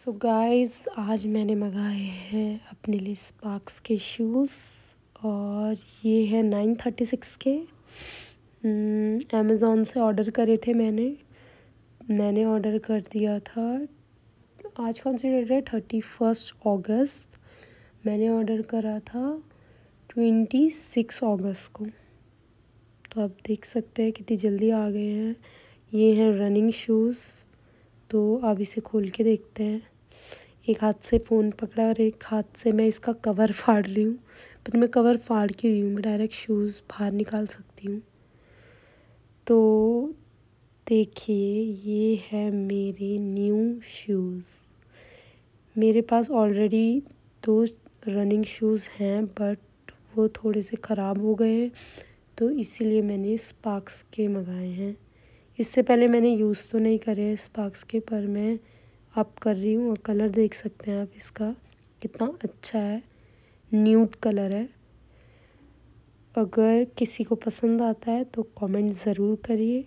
सो so guys आज मैंने मंगाए हैं अपने लिए स्पार्क्स के शूज़ और ये है नाइन थर्टी सिक्स के अमेज़ोन hmm, से ऑर्डर करे थे मैंने मैंने ऑर्डर कर दिया था आज कौन सी डेट है थर्टी फर्स्ट ऑगस्त मैंने ऑर्डर करा था ट्वेंटी सिक्स ऑगस्ट को तो आप देख सकते हैं कितनी जल्दी आ गए हैं ये हैं रनिंग शूज़ तो आप इसे खोल के देखते हैं एक हाथ से फ़ोन पकड़ा और एक हाथ से मैं इसका कवर फाड़ रही हूँ पर मैं कवर फाड़ के रही हूँ मैं डायरेक्ट शूज़ बाहर निकाल सकती हूँ तो देखिए ये है मेरे न्यू शूज़ मेरे पास ऑलरेडी दो रनिंग शूज़ हैं बट वो थोड़े से ख़राब हो गए हैं तो इसीलिए मैंने स्पार्क्स के मंगाए हैं इससे पहले मैंने यूज़ तो नहीं करे स्पार्क्स के पर मैं आप कर रही हूँ और कलर देख सकते हैं आप इसका कितना अच्छा है न्यूट कलर है अगर किसी को पसंद आता है तो कमेंट ज़रूर करिए